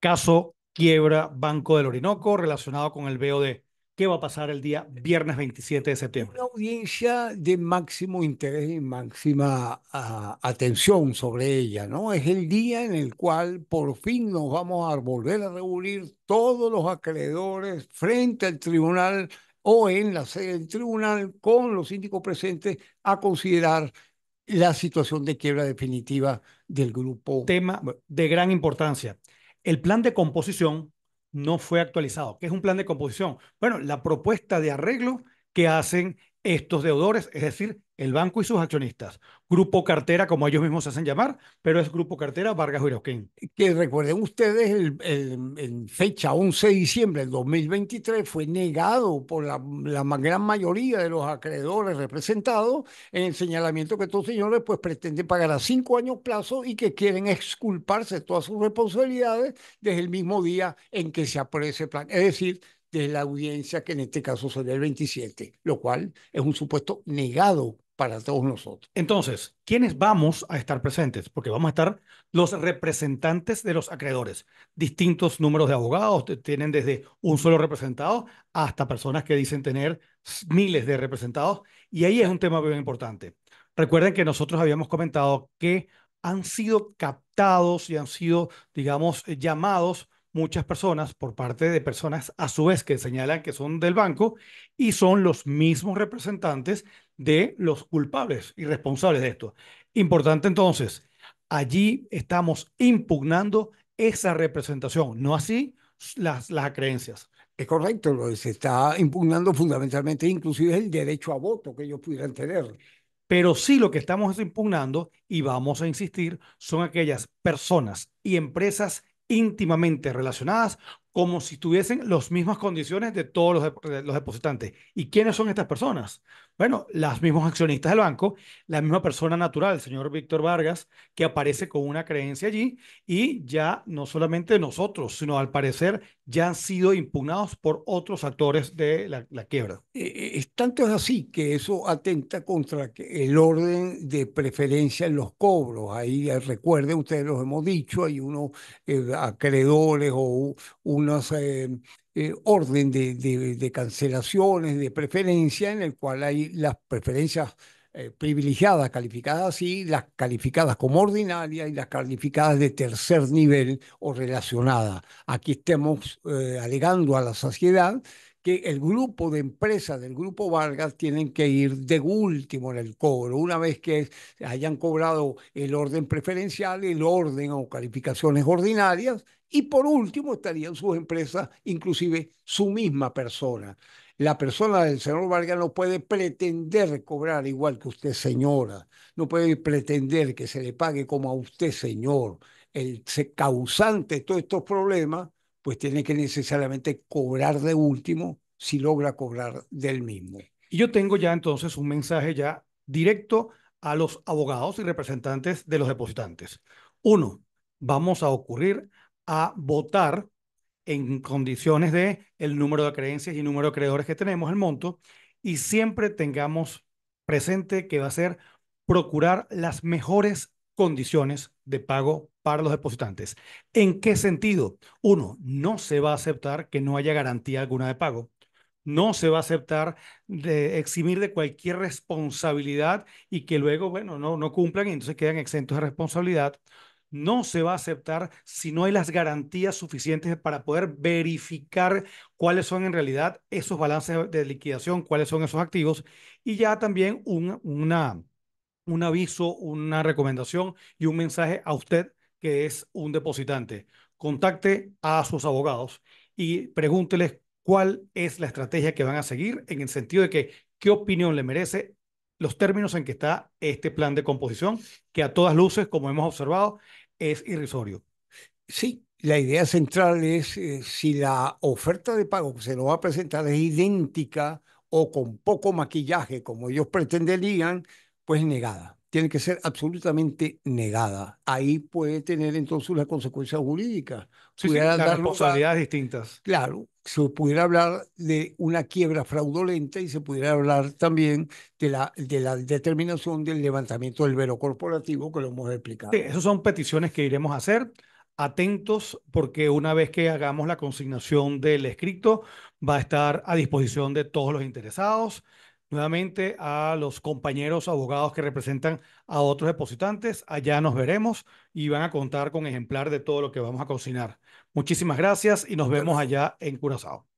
caso quiebra Banco del Orinoco relacionado con el BOD. ¿Qué va a pasar el día viernes 27 de septiembre? Una audiencia de máximo interés y máxima ah, atención sobre ella, ¿no? Es el día en el cual por fin nos vamos a volver a reunir todos los acreedores frente al tribunal o en la sede del tribunal con los síndicos presentes a considerar la situación de quiebra definitiva del grupo. Tema de gran importancia. El plan de composición no fue actualizado. ¿Qué es un plan de composición? Bueno, la propuesta de arreglo que hacen estos deudores, es decir, el banco y sus accionistas. Grupo Cartera, como ellos mismos se hacen llamar, pero es Grupo Cartera Vargas Huirauquín. Que recuerden ustedes, el, fecha 11 de diciembre del 2023 fue negado por la, gran mayoría de los acreedores representados en el señalamiento que estos señores pues pretenden pagar a cinco años plazo y que quieren exculparse todas sus responsabilidades desde el mismo día en que se apruebe ese plan. Es decir, de la audiencia, que en este caso sería el 27, lo cual es un supuesto negado para todos nosotros. Entonces, ¿quiénes vamos a estar presentes? Porque vamos a estar los representantes de los acreedores. Distintos números de abogados tienen desde un solo representado hasta personas que dicen tener miles de representados. Y ahí es un tema muy importante. Recuerden que nosotros habíamos comentado que han sido captados y han sido, digamos, eh, llamados muchas personas por parte de personas a su vez que señalan que son del banco y son los mismos representantes de los culpables y responsables de esto. Importante entonces, allí estamos impugnando esa representación, no así las, creencias. Es correcto, lo se está impugnando fundamentalmente inclusive el derecho a voto que ellos pudieran tener. Pero sí lo que estamos impugnando, y vamos a insistir, son aquellas personas y empresas íntimamente relacionadas como si tuviesen las mismas condiciones de todos los, depositantes. ¿Y quiénes son estas personas? Bueno, las mismos accionistas del banco, la misma persona natural, el señor Víctor Vargas, que aparece con una creencia allí y ya no solamente nosotros, sino al parecer ya han sido impugnados por otros actores de la, la quiebra. Eh, eh, es tanto es así que eso atenta contra el orden de preferencia en los cobros. Ahí eh, recuerden, ustedes lo hemos dicho, hay unos acreedores o un unos eh, eh, orden de, cancelaciones, de preferencia, en el cual hay las preferencias eh, privilegiadas calificadas y las calificadas como ordinarias y las calificadas de tercer nivel o relacionadas. Aquí estamos alegando a la sociedad que el grupo de empresas del grupo Vargas tienen que ir de último en el cobro. Una vez que hayan cobrado el orden preferencial, el orden o calificaciones ordinarias, y por último estarían sus empresas, inclusive su misma persona. La persona del señor Vargas no puede pretender cobrar igual que usted, señora. No puede pretender que se le pague como a usted, señor. El causante de todos estos problemas pues tiene que necesariamente cobrar de último si logra cobrar del mismo. Y yo tengo ya entonces un mensaje ya directo a los abogados y representantes de los depositantes. Uno, vamos a ocurrir a votar en condiciones de el número de creencias y número de acreedores que tenemos, el monto, y siempre tengamos presente que va a ser procurar las mejores condiciones de pago para los depositantes. ¿En qué sentido? Uno, no se va a aceptar que no haya garantía alguna de pago. No se va a aceptar de eximir de cualquier responsabilidad y que luego, bueno, no, no cumplan y entonces quedan exentos de responsabilidad. No se va a aceptar si no hay las garantías suficientes para poder verificar cuáles son en realidad esos balances de liquidación, cuáles son esos activos y ya también un, una un aviso, una recomendación y un mensaje a usted que es un depositante. Contacte a sus abogados y pregúnteles cuál es la estrategia que van a seguir en el sentido de que qué opinión le merece los términos en que está este plan de composición, que a todas luces, como hemos observado, es irrisorio. Sí, la idea central es eh, si la oferta de pago que se nos va a presentar es idéntica o con poco maquillaje, como ellos pretenderían, pues negada. Tiene que ser absolutamente negada. Ahí puede tener entonces una consecuencia jurídica. Sí, pudieran dar responsabilidades distintas. Claro, se pudiera hablar de una quiebra fraudulenta y se pudiera hablar también de la, de la determinación del levantamiento del vero corporativo que lo hemos explicado. Sí, esas son peticiones que iremos a hacer atentos porque una vez que hagamos la consignación del escrito va a estar a disposición de todos los interesados nuevamente a los compañeros abogados que representan a otros depositantes. Allá nos veremos y van a contar con ejemplar de todo lo que vamos a cocinar. Muchísimas gracias y nos vemos allá en Curazao.